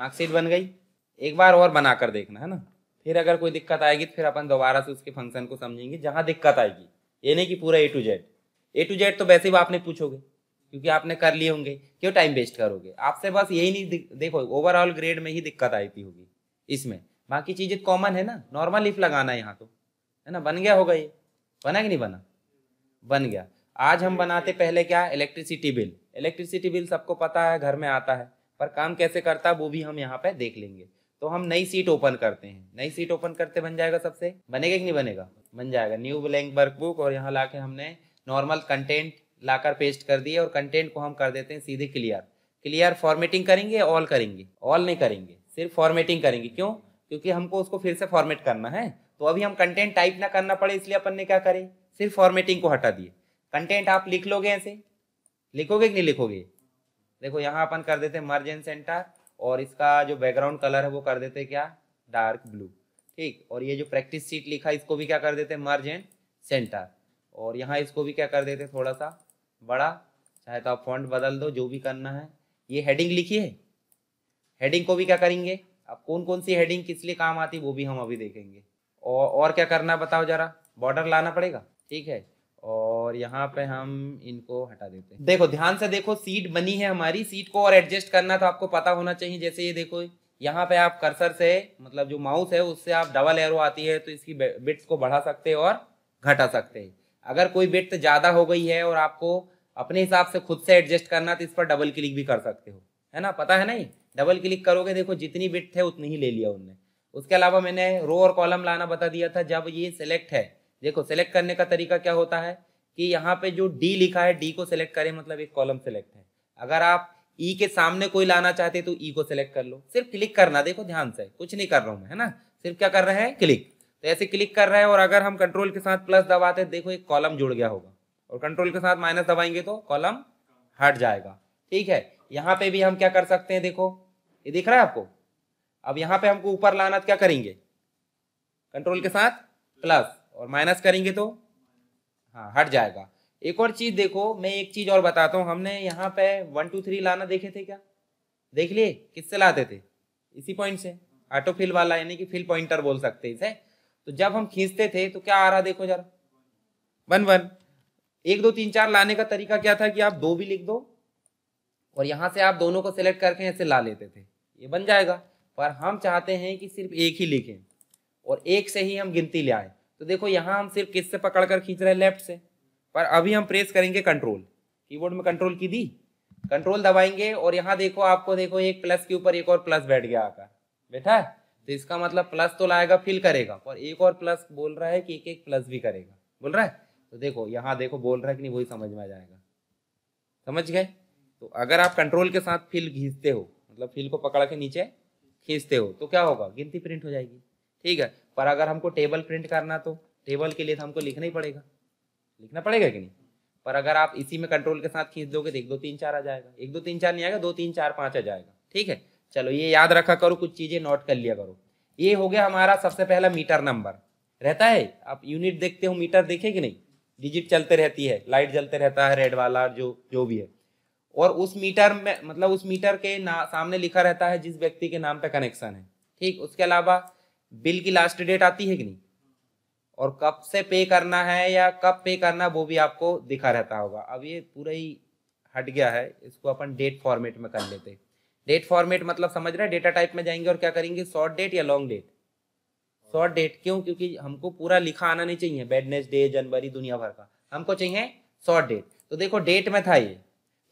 marksheet बन गई एक बार और बना कर देखना है ना फिर अगर कोई दिक्कत आएगी तो फिर अपन दोबारा से उसके फंक्शन को समझेंगे जहाँ दिक्कत आएगी ये नहीं कि पूरा A to Z A to Z तो वैसे ही आपने पूछोगे क्योंकि आपने कर लिए होंगे क्यों टाइम वेस्ट करोगे आपसे बस यही नहीं देखो ओवरऑल ग्रेड में ही दिक्कत आई होगी इसमें बाकी चीज़ें कॉमन तो है ना नॉर्मल लिफ लगाना है यहाँ तो है ना बन गया होगा ये बना कि नहीं बना बन गया आज हम बनाते पहले क्या इलेक्ट्रिसिटी बिल इलेक्ट्रिसिटी बिल सबको पता है घर में आता है पर काम कैसे करता वो भी हम यहाँ पे देख लेंगे तो हम नई सीट ओपन करते हैं नई सीट ओपन करते बन जाएगा सबसे बनेगा कि नहीं बनेगा बन जाएगा न्यू ब्लैंक वर्क बुक और यहाँ ला के हमने नॉर्मल कंटेंट लाकर पेस्ट कर दिए और कंटेंट को हम कर देते हैं सीधे क्लियर क्लियर फॉर्मेटिंग करेंगे ऑल करेंगे ऑल नहीं करेंगे सिर्फ फॉर्मेटिंग करेंगे क्यों क्योंकि हमको उसको फिर से फॉर्मेट करना है तो अभी हम कंटेंट टाइप ना करना पड़े इसलिए अपन ने क्या करें सिर्फ फॉर्मेटिंग को हटा दिए कंटेंट आप लिख लोगे ऐसे लिखोगे कि नहीं लिखोगे देखो यहाँ अपन कर देते मर्ज सेंटर और इसका जो बैकग्राउंड कलर है वो कर देते क्या डार्क ब्लू ठीक और ये जो प्रैक्टिस सीट लिखा इसको भी क्या कर देते मर्ज एंड सेंटर और यहाँ इसको भी क्या कर देते थोड़ा सा बड़ा चाहे तो आप फॉन्ट बदल दो जो भी करना है ये हेडिंग लिखी है हेडिंग को भी क्या करेंगे अब कौन कौन सी हेडिंग किस लिए काम आती वो भी हम अभी देखेंगे और और क्या करना बताओ जरा बॉर्डर लाना पड़ेगा ठीक है और यहाँ पे हम इनको हटा देते हैं देखो ध्यान से देखो सीट बनी है हमारी सीट को और एडजस्ट करना तो आपको पता होना चाहिए जैसे ये देखो यहाँ पे आप कर्सर से मतलब जो माउस है उससे आप डबल एरो आती है तो इसकी बिट्स को बढ़ा सकते हैं और घटा सकते हैं अगर कोई बिट ज़्यादा हो गई है और आपको अपने हिसाब से खुद से एडजस्ट करना तो इस पर डबल क्लिक भी कर सकते हो है ना पता है नहीं डबल क्लिक करोगे देखो जितनी बिट है उतनी ही ले लिया उनने उसके अलावा मैंने रो और कॉलम लाना बता दिया था जब ये सिलेक्ट है देखो सिलेक्ट करने का तरीका क्या होता है कि यहाँ पे जो डी लिखा है डी को सिलेक्ट करें मतलब एक कॉलम सेलेक्ट है अगर आप ई e के सामने कोई लाना चाहते तो ई e को सिलेक्ट कर लो सिर्फ क्लिक करना देखो ध्यान से कुछ नहीं कर रहा हूँ मैं है ना सिर्फ क्या कर रहे हैं क्लिक तो ऐसे क्लिक कर रहे हैं और अगर हम कंट्रोल के साथ प्लस दबाते हैं देखो एक कॉलम जुड़ गया होगा और कंट्रोल के साथ माइनस दबाएंगे तो कॉलम हट जाएगा ठीक है यहाँ पे भी हम क्या कर सकते हैं देखो ये दिख रहा है आपको अब यहाँ पे हमको ऊपर लाना तो क्या करेंगे कंट्रोल के साथ प्लस और माइनस करेंगे तो हाँ हट जाएगा एक और चीज़ देखो मैं एक चीज़ और बताता हूँ हमने यहाँ पे वन टू थ्री लाना देखे थे क्या देख लिए किससे लाते थे इसी पॉइंट से ऑटो फिल वाला यानी कि फिल पॉइंटर बोल सकते हैं इसे तो जब हम खींचते थे तो क्या आ रहा देखो जरा वन वन एक दो तीन चार लाने का तरीका क्या था कि आप दो भी लिख दो और यहाँ से आप दोनों को सिलेक्ट करके ऐसे ला लेते थे ये बन जाएगा पर हम चाहते हैं कि सिर्फ एक ही लिखें और एक से ही हम गिनती ले आए तो देखो यहाँ हम सिर्फ किस से पकड़ कर खींच रहे हैं लेफ्ट से पर अभी हम प्रेस करेंगे कंट्रोल कीबोर्ड में कंट्रोल की दी कंट्रोल दबाएंगे और यहाँ देखो आपको देखो एक प्लस के ऊपर एक और प्लस बैठ गया आकर बैठा है तो इसका मतलब प्लस तो लाएगा फिल करेगा और एक और प्लस बोल रहा है कि एक एक प्लस भी करेगा बोल रहा है तो देखो यहाँ देखो बोल रहा है कि नहीं वही समझ में आ जाएगा समझ गए तो अगर आप कंट्रोल के साथ फिल घींचते हो मतलब फिल को पकड़ के नीचे खींचते हो तो क्या होगा गिनती प्रिंट हो जाएगी ठीक है पर अगर हमको टेबल प्रिंट करना तो टेबल के लिए तो हमको लिखना ही पड़ेगा लिखना पड़ेगा कि नहीं पर अगर आप इसी में कंट्रोल के साथ खींच दोगे तो एक दो तीन चार आ जाएगा एक दो तीन चार नहीं आएगा दो तीन चार पाँच आ जाएगा ठीक है चलो ये याद रखा करो कुछ चीज़ें नोट कर लिया करो ये हो गया हमारा सबसे पहला मीटर नंबर रहता है आप यूनिट देखते हो मीटर देखे कि नहीं डिजिट चलते रहती है लाइट जलते रहता है रेड वाला जो जो भी है और उस मीटर में मतलब उस मीटर के ना सामने लिखा रहता है जिस व्यक्ति के नाम पे कनेक्शन है ठीक उसके अलावा बिल की लास्ट डेट आती है कि नहीं और कब से पे करना है या कब पे करना वो भी आपको दिखा रहता होगा अब ये पूरा ही हट गया है इसको अपन डेट फॉर्मेट में कर लेते डेट फॉर्मेट मतलब समझ रहे हैं डेटा टाइप में जाएंगे और क्या करेंगे शॉर्ट डेट या लॉन्ग डेट शॉर्ट डेट क्यों क्योंकि हमको पूरा लिखा आना नहीं चाहिए बेडनेस डे जनवरी दुनिया भर का हमको चाहिए शॉर्ट डेट तो देखो डेट में था ये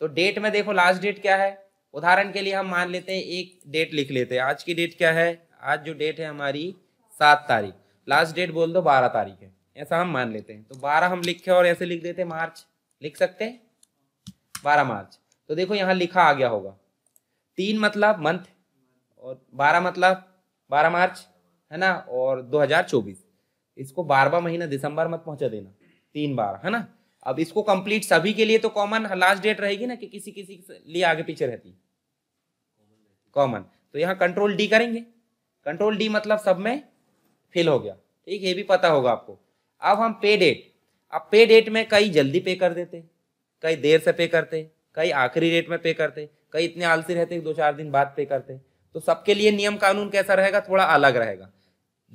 तो डेट में देखो लास्ट डेट क्या है उदाहरण के लिए हम मान लेते हैं एक डेट लिख लेते हैं आज की डेट क्या है आज जो डेट है हमारी सात तारीख लास्ट डेट बोल दो बारह तारीख है ऐसा हम मान लेते हैं तो बारह हम लिखे और ऐसे लिख देते मार्च लिख सकते हैं बारह मार्च तो देखो यहाँ लिखा आ गया होगा तीन मतलब मंथ और बारह मतलब बारह मार्च है ना और दो हजार चौबीस इसको बारवा महीना दिसंबर मत पहुंचा देना तीन बार है ना अब इसको कंप्लीट सभी के लिए तो कॉमन लास्ट डेट रहेगी ना कि किसी किसी के लिए आगे पीछे रहती कॉमन तो यहाँ कंट्रोल डी करेंगे कंट्रोल डी मतलब सब में फिल हो गया ठीक ये भी पता होगा आपको अब हम पे डेट अब पे डेट में कई जल्दी पे कर देते कई देर से पे करते कई आखिरी डेट में पे करते कई इतने आलसी रहते दो चार दिन बाद पे करते तो सबके लिए नियम कानून कैसा रहेगा थोड़ा अलग रहेगा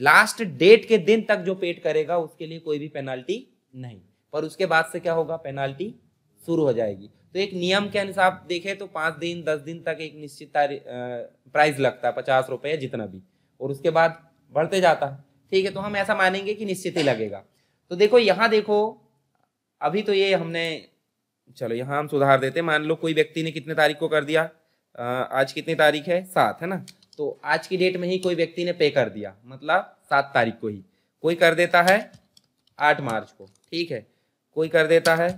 लास्ट डेट के दिन तक जो पेड करेगा उसके लिए कोई भी पेनाल्टी नहीं पर उसके बाद से क्या होगा पेनाल्टी शुरू हो जाएगी तो एक नियम के अनुसार देखें तो पाँच दिन दस दिन तक एक निश्चित प्राइस लगता है पचास रुपये जितना भी और उसके बाद बढ़ते जाता है ठीक है तो हम ऐसा मानेंगे कि निश्चित ही लगेगा तो देखो यहाँ देखो अभी तो ये हमने चलो यहाँ हम सुधार देते मान लो कोई व्यक्ति ने कितने तारीख को कर दिया आज कितनी तारीख है सात है ना तो आज की डेट में ही कोई व्यक्ति ने पे कर दिया मतलब सात तारीख को ही कोई कर देता है आठ मार्च को ठीक है कोई कर देता है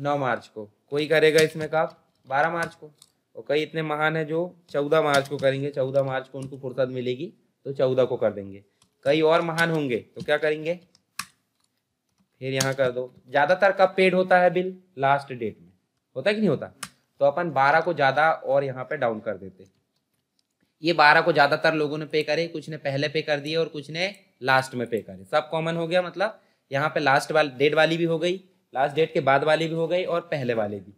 नौ मार्च को कोई करेगा इसमें कब बारह मार्च को और कई इतने महान हैं जो चौदह मार्च को करेंगे चौदह मार्च को उनको फुर्सत मिलेगी तो चौदह को कर देंगे कई और महान होंगे तो क्या करेंगे फिर यहाँ कर दो ज़्यादातर कब पेड होता है बिल लास्ट डेट में होता कि नहीं होता तो अपन बारह को ज़्यादा और यहाँ पे डाउन कर देते ये बारह को ज़्यादातर लोगों ने पे करे कुछ ने पहले पे कर दिए और कुछ ने लास्ट में पे करे सब कॉमन हो गया मतलब यहाँ पे लास्ट वाल डेट वाली भी हो गई लास्ट डेट के बाद वाली भी हो गई और पहले वाले भी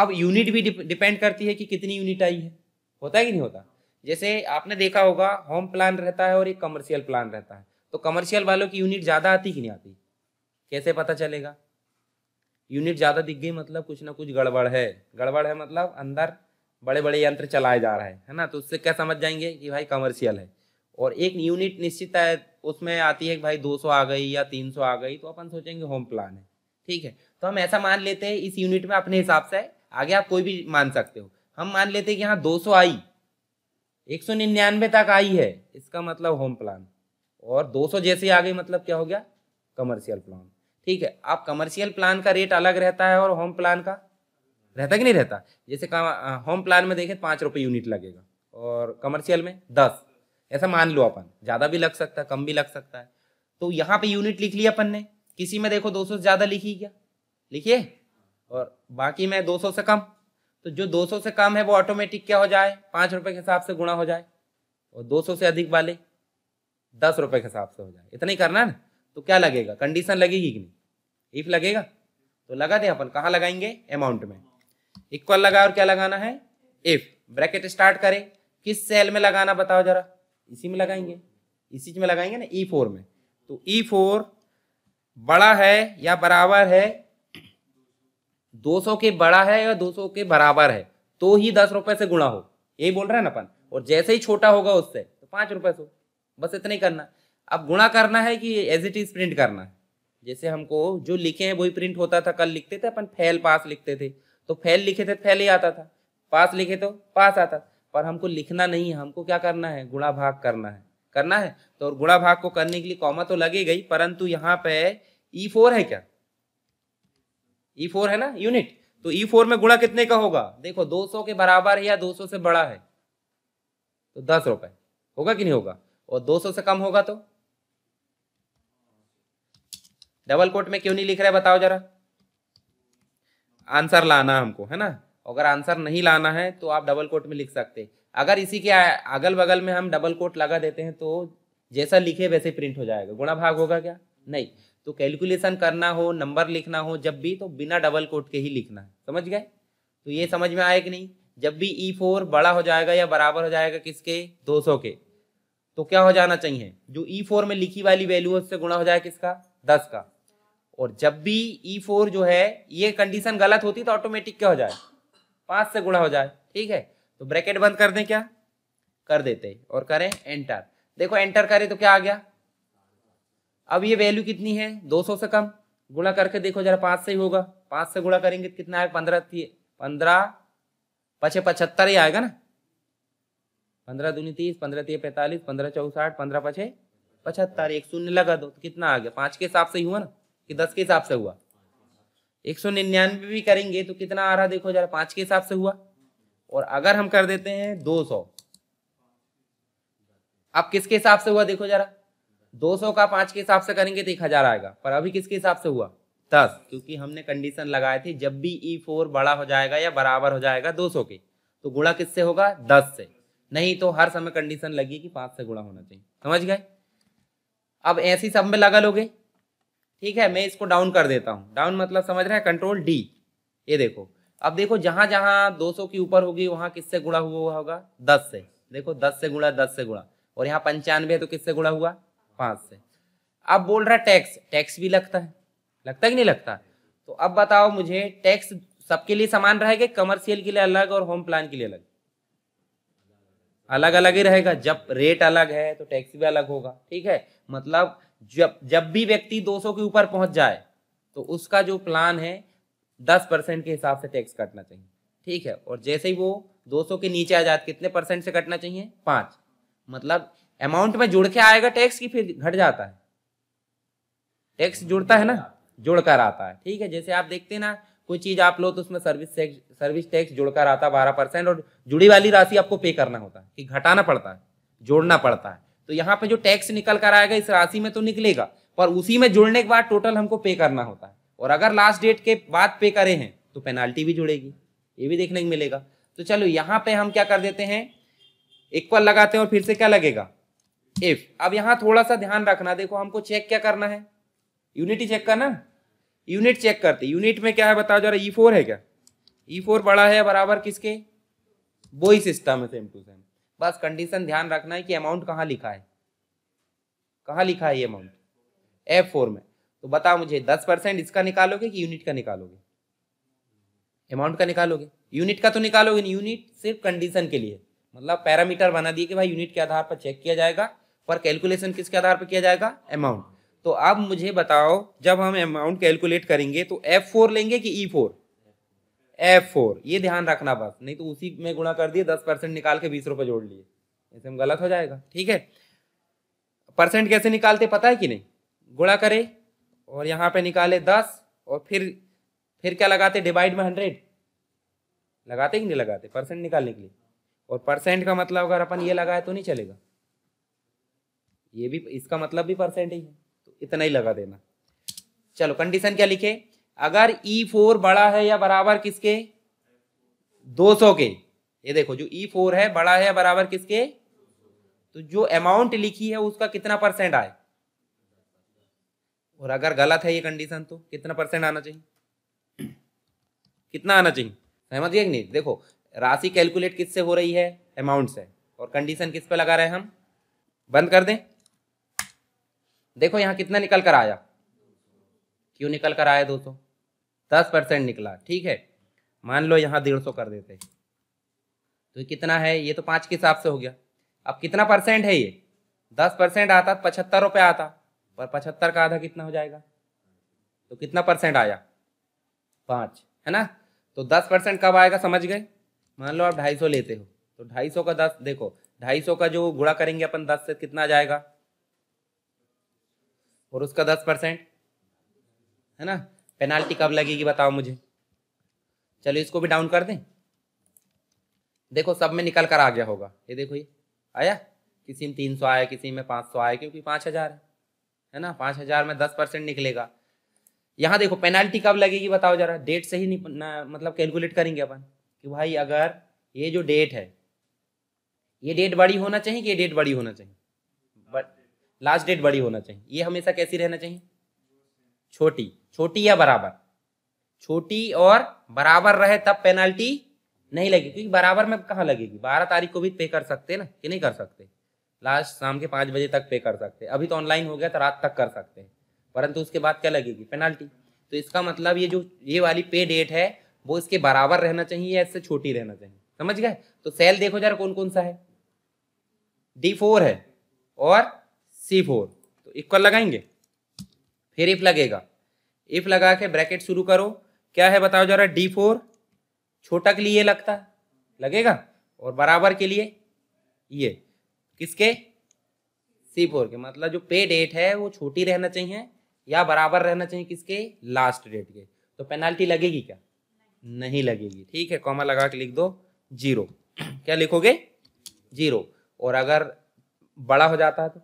अब यूनिट भी डिपेंड करती है कि कितनी यूनिट आई है होता है कि नहीं होता जैसे आपने देखा होगा होम प्लान रहता है और एक कमर्शियल प्लान रहता है तो कमर्शियल वालों की यूनिट ज़्यादा आती कि नहीं आती कैसे पता चलेगा यूनिट ज़्यादा दिख गई मतलब कुछ ना कुछ गड़बड़ है गड़बड़ है मतलब अंदर बड़े बड़े यंत्र चलाए जा रहा है है ना तो उससे क्या समझ जाएंगे कि भाई कमर्शियल है और एक यूनिट निश्चित है उसमें आती है कि भाई 200 आ गई या 300 आ गई तो अपन सोचेंगे होम प्लान है ठीक है तो हम ऐसा मान लेते हैं इस यूनिट में अपने हिसाब से आगे आप कोई भी मान सकते हो हम मान लेते हैं कि हाँ दो सौ आई एक सौ निन्यानवे तक आई है इसका मतलब होम प्लान और दो सौ जैसे आ गई मतलब क्या हो गया कमर्शियल प्लान ठीक है आप कमर्शियल प्लान का रेट अलग रहता है और होम प्लान का रहता कि नहीं रहता जैसे होम प्लान में देखें पाँच रुपये यूनिट लगेगा और कमर्शियल में दस ऐसा मान लो अपन ज़्यादा भी लग सकता है कम भी लग सकता है तो यहाँ पे यूनिट लिख लिया अपन ने किसी में देखो दो सौ ज़्यादा लिखी क्या लिखिए और बाकी मैं 200 से कम तो जो 200 से कम है वो ऑटोमेटिक क्या हो जाए पाँच रुपये के हिसाब से गुणा हो जाए और 200 से अधिक वाले दस रुपये के हिसाब से हो जाए इतना ही करना है ना तो क्या लगेगा कंडीशन लगेगी कि नहीं इफ लगेगा तो लगा दे अपन कहाँ लगाएंगे अमाउंट में इक्वल लगा और क्या लगाना है इफ ब्रैकेट स्टार्ट करें किस सेल में लगाना बताओ जरा इसी में लगाएंगे इसी में लगाएंगे ना ई e में तो ई e फोर बड़ा है या बराबर है 200 के बड़ा है या 200 के बराबर है तो ही दस रुपए से गुणा हो यही बोल रहे हैं ना अपन और जैसे ही छोटा होगा उससे तो पांच रुपए से बस इतना ही करना अब गुणा करना है कि एज इट इज प्रिंट करना है जैसे हमको जो लिखे हैं वही प्रिंट होता था कल लिखते थे अपन फैल पास लिखते थे तो फैल लिखे थे फैल ही आता था पास लिखे तो पास आता पर हमको लिखना नहीं है हमको क्या करना है गुणा भाग करना है करना है तो और गुणा भाग को करने के लिए कॉमा तो लगेगा ही परंतु यहाँ पे ई e फोर है क्या ई e फोर है ना यूनिट तो ई e फोर में गुणा कितने का होगा देखो दो सौ के बराबर है या दो सौ से बड़ा है तो दस रुपए होगा कि नहीं होगा और दो सौ से कम होगा तो डबल कोट में क्यों नहीं लिख रहे बताओ जरा आंसर लाना हमको है ना अगर आंसर नहीं लाना है तो आप डबल कोट में लिख सकते अगर इसी के अगल बगल में हम डबल कोट लगा देते हैं तो जैसा लिखे वैसे प्रिंट हो जाएगा गुणा भाग होगा क्या नहीं तो कैलकुलेशन करना हो नंबर लिखना हो जब भी तो बिना डबल कोट के ही लिखना है समझ गए तो ये समझ में आया कि नहीं जब भी ई e फोर बड़ा हो जाएगा या बराबर हो जाएगा किसके 200 के तो क्या हो जाना चाहिए जो ई e फोर में लिखी वाली वैल्यू है उससे गुणा हो जाए किसका दस का और जब भी ई e फोर जो है ये कंडीशन गलत होती तो ऑटोमेटिक क्या हो जाए पाँच से गुणा हो जाए ठीक है तो ब्रैकेट बंद कर दें क्या कर देते और करें एंटर देखो एंटर करें तो क्या आ गया अब ये वैल्यू कितनी है 200 से कम गुणा करके देखो जरा पाँच से ही होगा पाँच से गुणा करेंगे तो कितना आएगा पंद्रह पंद्रह पचे पचहत्तर ही आएगा ना पंद्रह दूनी तीस पंद्रह तीस पैंतालीस पंद्रह चौसठ पंद्रह पचे पचहत्तर एक शून्य लगा दो तो कितना आ गया पाँच के हिसाब से ही हुआ ना कि दस के हिसाब से हुआ एक सौ निन्यानवे भी करेंगे तो कितना आ रहा देखो जरा पाँच के हिसाब से हुआ और अगर हम कर देते हैं दो सौ अब किसके हिसाब से हुआ देखो जरा 200 का पांच के हिसाब से करेंगे तो एक हजार आएगा पर अभी किसके हिसाब से हुआ दस क्योंकि हमने कंडीशन लगाए थे जब भी ई e फोर बड़ा हो जाएगा या बराबर हो जाएगा दो सौ के तो गुणा किससे होगा दस से नहीं तो हर समय कंडीशन लगी कि पांच से गुणा होना चाहिए समझ गए अब ऐसी सब में लगा लोगे ठीक है मैं इसको डाउन कर देता हूँ डाउन मतलब समझ रहे हैं कंट्रोल डी ये देखो अब देखो जहां जहां 200 के ऊपर होगी वहां किससे गुणा हुआ होगा 10 से देखो 10 से गुणा 10 से गुणा और यहाँ पंचानवे तो किससे गुणा हुआ पांच से अब बोल रहा टैक्स टैक्स भी लगता है लगता कि नहीं लगता तो अब बताओ मुझे टैक्स सबके लिए समान रहेगा कमर्शियल के लिए अलग और होम प्लान के लिए अलग अलग अलग ही रहेगा जब रेट अलग है तो टैक्स भी अलग होगा ठीक है मतलब जब जब भी व्यक्ति 200 के ऊपर पहुंच जाए तो उसका जो प्लान है 10 परसेंट के हिसाब से टैक्स कटना चाहिए ठीक है और जैसे ही वो 200 के नीचे आ जाए कितने परसेंट से कटना चाहिए पाँच मतलब अमाउंट में जुड़ के आएगा टैक्स की फिर घट जाता है टैक्स जुड़ता है ना जुड़ कर आता है ठीक है जैसे आप देखते हैं ना कोई चीज आप लो तो उसमें सर्विस टैक्स सर्विस टैक्स जुड़कर आता है बारह परसेंट और जुड़ी वाली राशि आपको पे करना होता है कि घटाना पड़ता है जोड़ना पड़ता है तो यहाँ पे जो टैक्स निकल कर आएगा इस राशि में तो निकलेगा पर उसी में जुड़ने के बाद टोटल हमको पे करना होता है और अगर लास्ट डेट के बाद पे करे हैं तो पेनाल्टी भी जुड़ेगी ये भी देखने को मिलेगा तो चलो यहाँ पे हम क्या कर देते हैं इक्वल लगाते हैं और फिर से क्या लगेगा इफ अब यहां थोड़ा सा ध्यान रखना देखो हमको चेक क्या करना है यूनिट ही चेक करना यूनिट चेक करते यूनिट में क्या है बताओ जरा ई e फोर है क्या ई e फोर बड़ा है बराबर किसके वही सिस्टम है सेम टू सेम बस कंडीशन ध्यान रखना है कि अमाउंट कहाँ लिखा है कहाँ लिखा है ये अमाउंट एफ फोर में तो बताओ मुझे दस परसेंट इसका निकालोगे कि यूनिट का निकालोगे अमाउंट का निकालोगे यूनिट का तो निकालोगे नहीं यूनिट सिर्फ कंडीशन के लिए मतलब पैरामीटर बना दिए कि भाई यूनिट के आधार पर चेक किया जाएगा पर कैलकुलेशन किसके आधार पर किया जाएगा अमाउंट तो अब मुझे बताओ जब हम अमाउंट कैलकुलेट करेंगे तो एफ फोर लेंगे कि ई फोर एफ फोर ये ध्यान रखना बस नहीं तो उसी में गुणा कर दिए दस परसेंट निकाल के बीस रुपए जोड़ लिए ऐसे में गलत हो जाएगा ठीक है परसेंट कैसे निकालते पता है कि नहीं गुणा करे और यहाँ पे निकाले दस और फिर फिर क्या लगाते डिवाइड में हंड्रेड लगाते कि नहीं लगाते परसेंट निकालने के लिए और परसेंट का मतलब अगर अपन ये लगाए तो नहीं चलेगा ये भी इसका मतलब भी परसेंट ही है तो इतना ही लगा देना चलो कंडीशन क्या लिखे अगर ई e फोर बड़ा है या बराबर किसके 200 के ये देखो जो ई e फोर है बड़ा है या बराबर किसके तो जो अमाउंट लिखी है उसका कितना परसेंट आए और अगर गलत है ये कंडीशन तो कितना परसेंट आना चाहिए कितना आना चाहिए सहमत ये नहीं देखो राशि कैलकुलेट किससे हो रही है अमाउंट से और कंडीशन किस पे लगा रहे हैं हम बंद कर दें देखो यहाँ कितना निकल कर आया क्यों निकल कर आया दो सौ दस परसेंट निकला ठीक है मान लो यहाँ डेढ़ सौ कर देते तो कितना है ये तो पाँच के हिसाब से हो गया अब कितना परसेंट है ये दस परसेंट आता तो पचहत्तर रुपये आता पर पचहत्तर का आधा कितना हो जाएगा तो कितना परसेंट आया पाँच है ना तो दस परसेंट कब आएगा समझ गए मान लो आप ढाई सौ लेते हो तो ढाई सौ का दस देखो ढाई सौ का जो गुड़ा करेंगे अपन दस से कितना जाएगा और उसका दस परसेंट है ना पेनाल्टी कब लगेगी बताओ मुझे चलो इसको भी डाउन कर दें देखो सब में निकल कर आ गया होगा ये देखो ये आया किसी में तीन सौ आया किसी में पाँच सौ आया क्योंकि पाँच हज़ार है है ना पाँच हज़ार में दस परसेंट निकलेगा यहाँ देखो पेनाल्टी कब लगेगी बताओ जरा डेट से ही नहीं ना, मतलब कैलकुलेट करेंगे अपन कि भाई अगर ये जो डेट है ये डेट बड़ी होना चाहिए कि ये डेट बड़ी होना चाहिए लास्ट डेट बड़ी होना चाहिए ये हमेशा कैसी रहना चाहिए छोटी छोटी या बराबर छोटी और बराबर रहे तब पेनल्टी नहीं लगेगी क्योंकि बराबर में कहाँ लगेगी बारह तारीख को भी पे कर सकते हैं ना कि नहीं कर सकते लास्ट शाम के पाँच बजे तक पे कर सकते अभी तो ऑनलाइन हो गया तो रात तक कर सकते हैं परंतु उसके बाद क्या लगेगी पेनल्टी तो इसका मतलब ये जो ये वाली पे डेट है वो इसके बराबर रहना चाहिए या इससे छोटी रहना चाहिए समझ गए तो सेल देखो जरा कौन कौन सा है डी फोर है और सी फोर तो इक्वल लगाएंगे फिर इफ लगेगा इफ लगा के ब्रैकेट शुरू करो क्या है बताओ जरा डी फोर छोटा के लिए लगता लगेगा और बराबर के लिए ये किसके सी फोर के मतलब जो पे डेट है वो छोटी रहना चाहिए या बराबर रहना चाहिए किसके लास्ट डेट के तो पेनाल्टी लगेगी क्या नहीं लगेगी ठीक है कॉमा लगा के लिख दो जीरो क्या लिखोगे जीरो और अगर बड़ा हो जाता है तो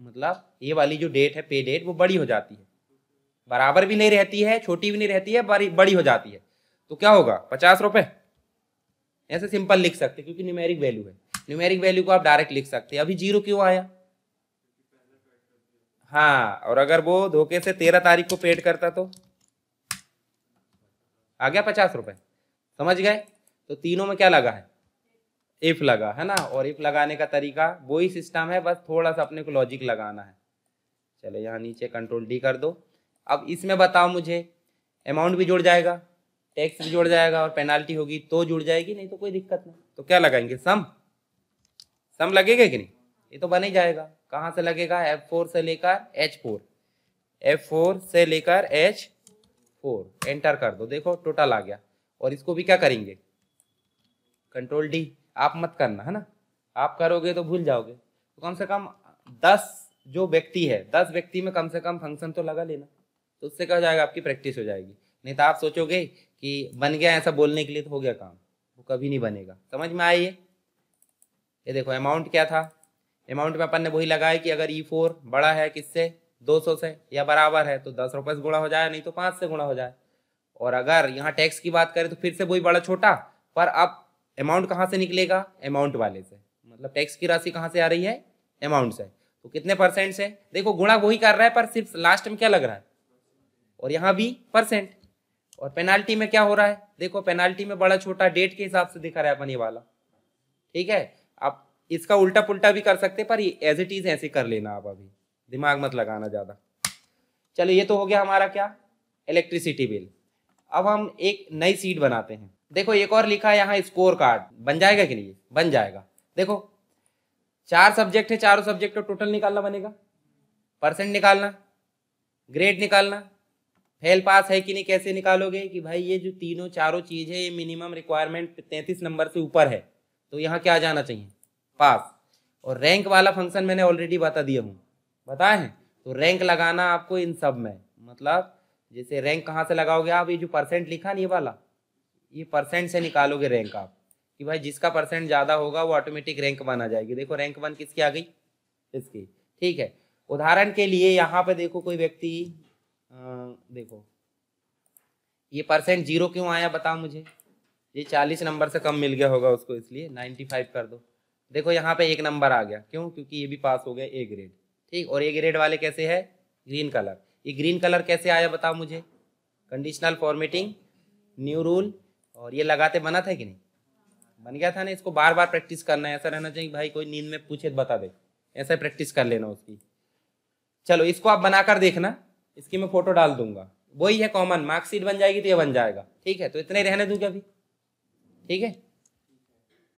मतलब ये वाली जो डेट है पे डेट वो बड़ी हो जाती है बराबर भी नहीं रहती है छोटी भी नहीं रहती है बड़ी बड़ी हो जाती है तो क्या होगा पचास रुपये ऐसे सिंपल लिख सकते क्योंकि न्यूमेरिक वैल्यू है न्यूमेरिक वैल्यू को आप डायरेक्ट लिख सकते हैं अभी जीरो क्यों आया हाँ और अगर वो धोखे से तेरह तारीख को पेड करता तो आ गया पचास रुपये समझ गए तो तीनों में क्या लगा है इफ लगा है ना और इफ लगाने का तरीका वही सिस्टम है बस थोड़ा सा अपने को लॉजिक लगाना है चलो यहाँ नीचे कंट्रोल डी कर दो अब इसमें बताओ मुझे अमाउंट भी जुड़ जाएगा टैक्स भी जुड़ जाएगा और पेनाल्टी होगी तो जुड़ जाएगी नहीं तो कोई दिक्कत नहीं तो क्या लगाएंगे सम सम लगेगा कि नहीं ये तो बन ही जाएगा कहाँ से लगेगा एफ फोर से लेकर एच फोर एफ फोर से लेकर एच फोर एंटर कर दो देखो टोटल आ गया और इसको भी क्या करेंगे कंट्रोल डी आप मत करना है ना आप करोगे तो भूल जाओगे तो कम से कम दस जो व्यक्ति है दस व्यक्ति में कम से कम फंक्शन तो लगा लेना तो उससे क्या हो जाएगा आपकी प्रैक्टिस हो जाएगी नहीं तो आप सोचोगे कि बन गया ऐसा बोलने के लिए तो हो गया काम वो कभी नहीं बनेगा समझ में आइए ये ये देखो अमाउंट क्या था अमाउंट में अपन ने वही लगाया कि अगर ई e फोर बड़ा है किससे दो सौ से या बराबर है तो दस रुपये से गुणा हो जाए नहीं तो पाँच से गुणा हो जाए और अगर यहाँ टैक्स की बात करें तो फिर से वही बड़ा छोटा पर अब अमाउंट कहाँ से निकलेगा अमाउंट वाले से मतलब टैक्स की राशि कहाँ से आ रही है अमाउंट से तो कितने परसेंट से देखो गुणा वही कर रहा है पर सिर्फ लास्ट में क्या लग रहा है और यहाँ भी परसेंट और पेनाल्टी में क्या हो रहा है देखो पेनाल्टी में बड़ा छोटा डेट के हिसाब से दिखा रहा है अपन ये वाला ठीक है आप इसका उल्टा पुल्टा भी कर सकते पर एज इट इज ऐसे कर लेना आप अभी दिमाग मत लगाना ज़्यादा चलो ये तो हो गया हमारा क्या इलेक्ट्रिसिटी बिल अब हम एक नई सीट बनाते हैं देखो एक और लिखा है यहाँ स्कोर कार्ड बन जाएगा कि नहीं बन जाएगा देखो चार सब्जेक्ट है चारों सब्जेक्ट का टोटल निकालना बनेगा परसेंट निकालना ग्रेड निकालना फेल पास है कि नहीं कैसे निकालोगे कि भाई ये जो तीनों चारों चीज़ है ये मिनिमम रिक्वायरमेंट तैंतीस नंबर से ऊपर है तो यहाँ क्या जाना चाहिए पास और रैंक वाला फंक्शन मैंने ऑलरेडी बता दिया हूँ बताए हैं तो रैंक लगाना आपको इन सब में मतलब जैसे रैंक कहाँ से लगाओगे आप ये जो परसेंट लिखा नहीं वाला ये परसेंट से निकालोगे रैंक आप कि भाई जिसका परसेंट ज़्यादा होगा वो ऑटोमेटिक रैंक वन आ जाएगी देखो रैंक वन किसकी आ गई इसकी ठीक है उदाहरण के लिए यहाँ पे देखो कोई व्यक्ति देखो ये परसेंट जीरो क्यों आया बताओ मुझे ये चालीस नंबर से कम मिल गया होगा उसको इसलिए नाइन्टी फाइव कर दो देखो यहाँ पे एक नंबर आ गया क्यों क्योंकि ये भी पास हो गया ए ग्रेड ठीक और ए ग्रेड वाले कैसे है ग्रीन कलर ये ग्रीन कलर कैसे आया बताओ मुझे कंडीशनल फॉर्मेटिंग न्यू रूल और ये लगाते बना था कि नहीं बन गया था ना इसको बार बार प्रैक्टिस करना है ऐसा रहना चाहिए भाई कोई नींद में पूछे तो बता दे ऐसा प्रैक्टिस कर लेना उसकी चलो इसको आप बनाकर देखना इसकी मैं फोटो डाल दूंगा वही है कॉमन मार्कशीट बन जाएगी तो ये बन जाएगा ठीक है तो इतने रहने दूंगा अभी ठीक है